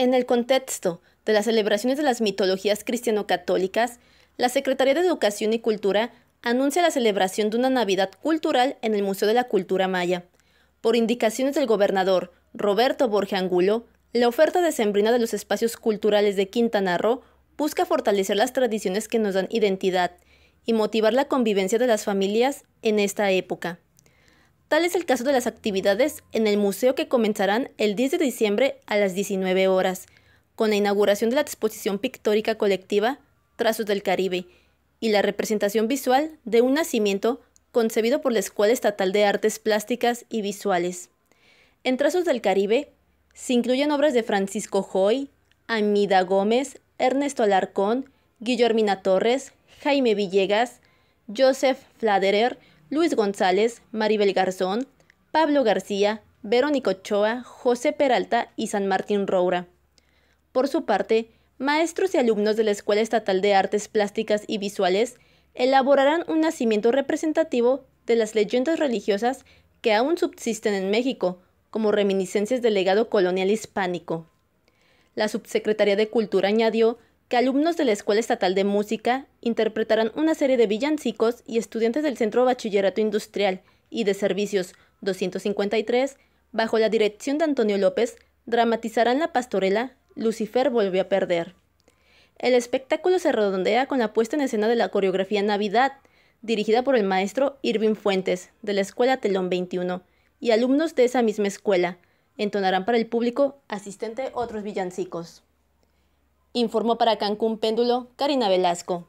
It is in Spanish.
En el contexto de las celebraciones de las mitologías cristiano-católicas, la Secretaría de Educación y Cultura anuncia la celebración de una Navidad cultural en el Museo de la Cultura Maya. Por indicaciones del gobernador Roberto Borge Angulo, la oferta decembrina de los espacios culturales de Quintana Roo busca fortalecer las tradiciones que nos dan identidad y motivar la convivencia de las familias en esta época. Tal es el caso de las actividades en el museo que comenzarán el 10 de diciembre a las 19 horas, con la inauguración de la exposición pictórica colectiva Trazos del Caribe y la representación visual de un nacimiento concebido por la Escuela Estatal de Artes Plásticas y Visuales. En Trazos del Caribe se incluyen obras de Francisco Hoy, Amida Gómez, Ernesto Alarcón, Guillermina Torres, Jaime Villegas, Joseph Fladerer, Luis González, Maribel Garzón, Pablo García, Verónico Ochoa, José Peralta y San Martín Roura. Por su parte, maestros y alumnos de la Escuela Estatal de Artes Plásticas y Visuales elaborarán un nacimiento representativo de las leyendas religiosas que aún subsisten en México, como reminiscencias del legado colonial hispánico. La subsecretaría de Cultura añadió que alumnos de la Escuela Estatal de Música interpretarán una serie de villancicos y estudiantes del Centro Bachillerato Industrial y de Servicios 253, bajo la dirección de Antonio López, dramatizarán la pastorela Lucifer volvió a perder. El espectáculo se redondea con la puesta en escena de la coreografía Navidad, dirigida por el maestro Irving Fuentes, de la Escuela Telón 21, y alumnos de esa misma escuela. Entonarán para el público asistente otros villancicos. Informó para Cancún Péndulo Karina Velasco.